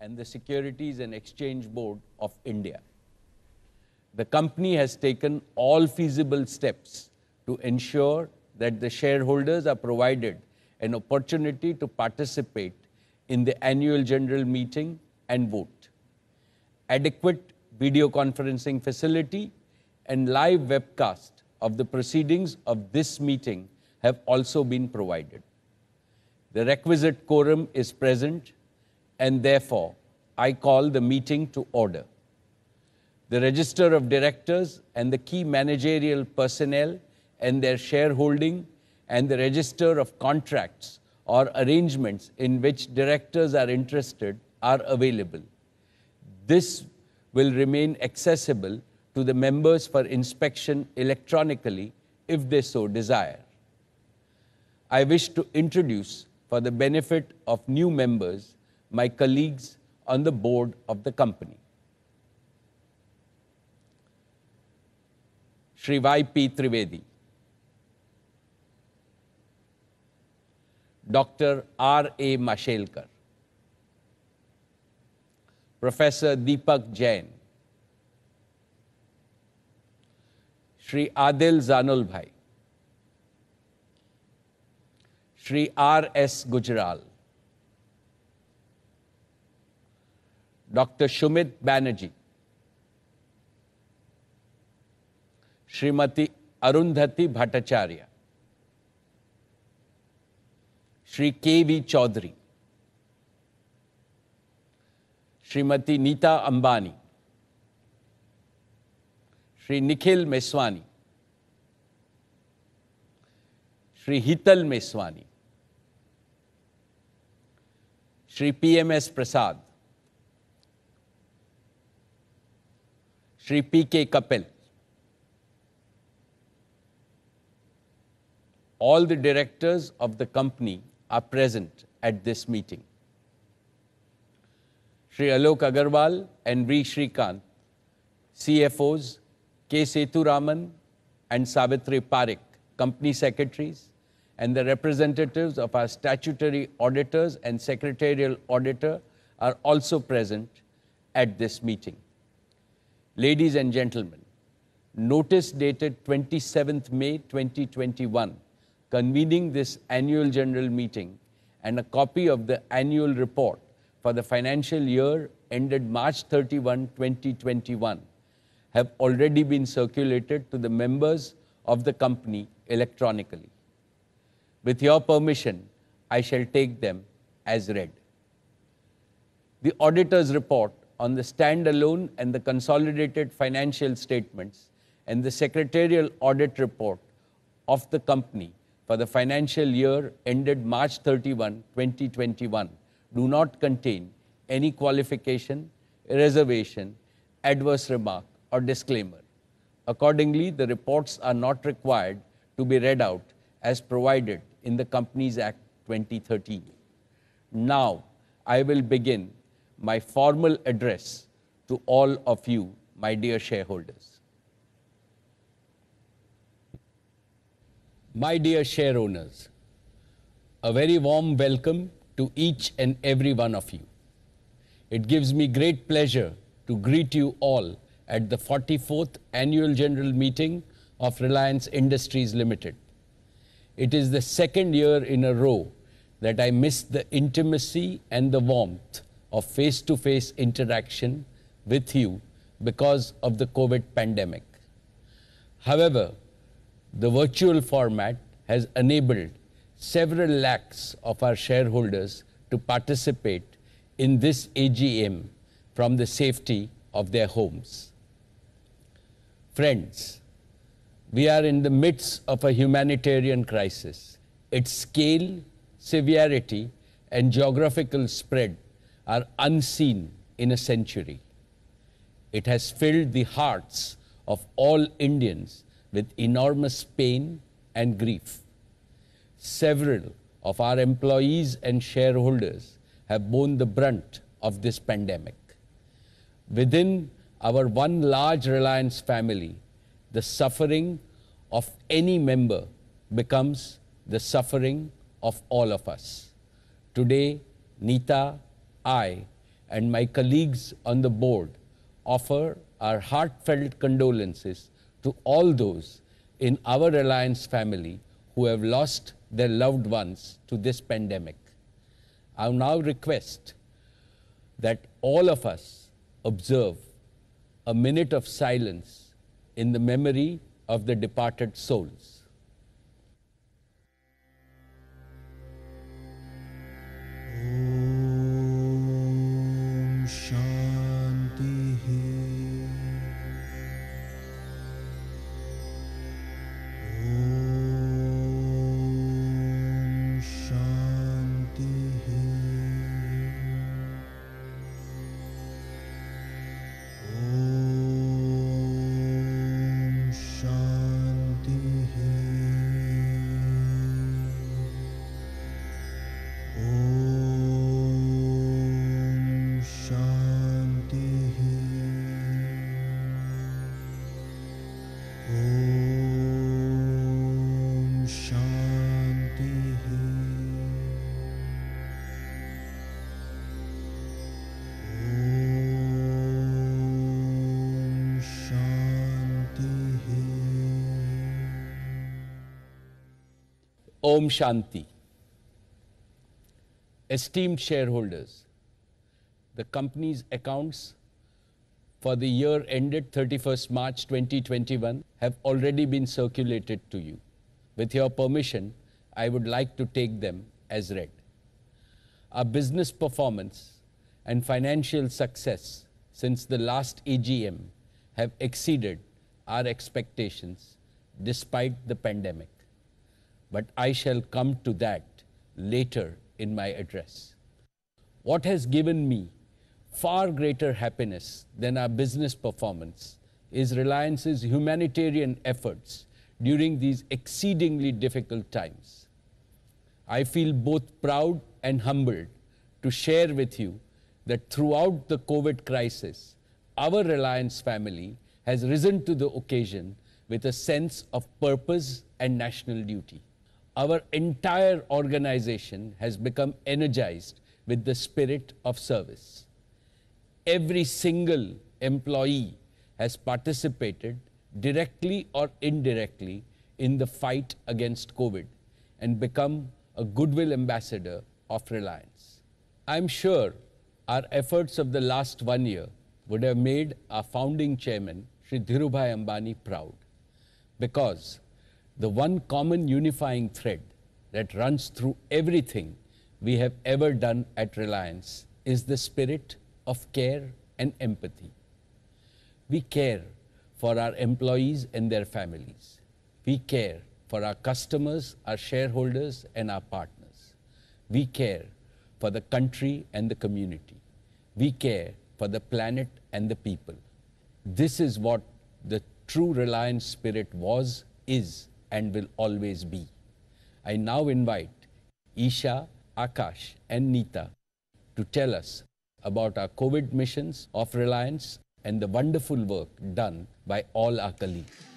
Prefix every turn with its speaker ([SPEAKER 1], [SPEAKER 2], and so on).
[SPEAKER 1] and the Securities and Exchange Board of India. The company has taken all feasible steps to ensure that the shareholders are provided an opportunity to participate in the annual general meeting and vote. Adequate video conferencing facility and live webcast of the proceedings of this meeting have also been provided. The requisite quorum is present and therefore I call the meeting to order. The register of directors and the key managerial personnel and their shareholding and the register of contracts or arrangements in which directors are interested are available. This will remain accessible to the members for inspection electronically if they so desire. I wish to introduce, for the benefit of new members, my colleagues on the board of the company. Shri Y.P. Trivedi, Dr. R.A. Mashelkar, Professor Deepak Jain, Shri Adil Zanul Bhai, Shri R.S. Gujral, doctor Sumit Banerjee Shrimati Arundhati Bhattacharya Shri K V Chaudhary Shrimati Nita Ambani Shri Nikhil Meswani Shri Hital Meswani Shri PMS Prasad Sri P.K. Kapil. All the directors of the company are present at this meeting. Sri Alok Agarwal and V. Shrikant, CFOs K. Seturaman and Savitri Parik, company secretaries, and the representatives of our statutory auditors and secretarial auditor are also present at this meeting. Ladies and gentlemen, notice dated 27th May 2021, convening this annual general meeting and a copy of the annual report for the financial year ended March 31, 2021 have already been circulated to the members of the company electronically. With your permission, I shall take them as read. The auditor's report on the standalone and the consolidated financial statements and the secretarial audit report of the company for the financial year ended March 31, 2021 do not contain any qualification, reservation, adverse remark or disclaimer. Accordingly, the reports are not required to be read out as provided in the Companies Act 2013. Now, I will begin my formal address to all of you, my dear shareholders. My dear shareowners, a very warm welcome to each and every one of you. It gives me great pleasure to greet you all at the 44th Annual General Meeting of Reliance Industries Limited. It is the second year in a row that I miss the intimacy and the warmth of face-to-face interaction with you because of the COVID pandemic. However, the virtual format has enabled several lakhs of our shareholders to participate in this AGM from the safety of their homes. Friends, we are in the midst of a humanitarian crisis. Its scale, severity, and geographical spread are unseen in a century. It has filled the hearts of all Indians with enormous pain and grief. Several of our employees and shareholders have borne the brunt of this pandemic. Within our one large Reliance family, the suffering of any member becomes the suffering of all of us. Today, Nita, I and my colleagues on the board offer our heartfelt condolences to all those in our Alliance family who have lost their loved ones to this pandemic. I now request that all of us observe a minute of silence in the memory of the departed souls. Om Shanti. Esteemed shareholders, the company's accounts for the year ended 31st March 2021 have already been circulated to you. With your permission, I would like to take them as read. Our business performance and financial success since the last AGM have exceeded our expectations despite the pandemic but I shall come to that later in my address. What has given me far greater happiness than our business performance is Reliance's humanitarian efforts during these exceedingly difficult times. I feel both proud and humbled to share with you that throughout the COVID crisis, our Reliance family has risen to the occasion with a sense of purpose and national duty our entire organization has become energized with the spirit of service. Every single employee has participated directly or indirectly in the fight against COVID and become a goodwill ambassador of Reliance. I'm sure our efforts of the last one year would have made our founding chairman, Sri Dhirubhai Ambani, proud because the one common unifying thread that runs through everything we have ever done at Reliance is the spirit of care and empathy. We care for our employees and their families. We care for our customers, our shareholders, and our partners. We care for the country and the community. We care for the planet and the people. This is what the true Reliance spirit was, is, and will always be. I now invite Isha, Akash, and Nita to tell us about our COVID missions of Reliance and the wonderful work done by all our colleagues.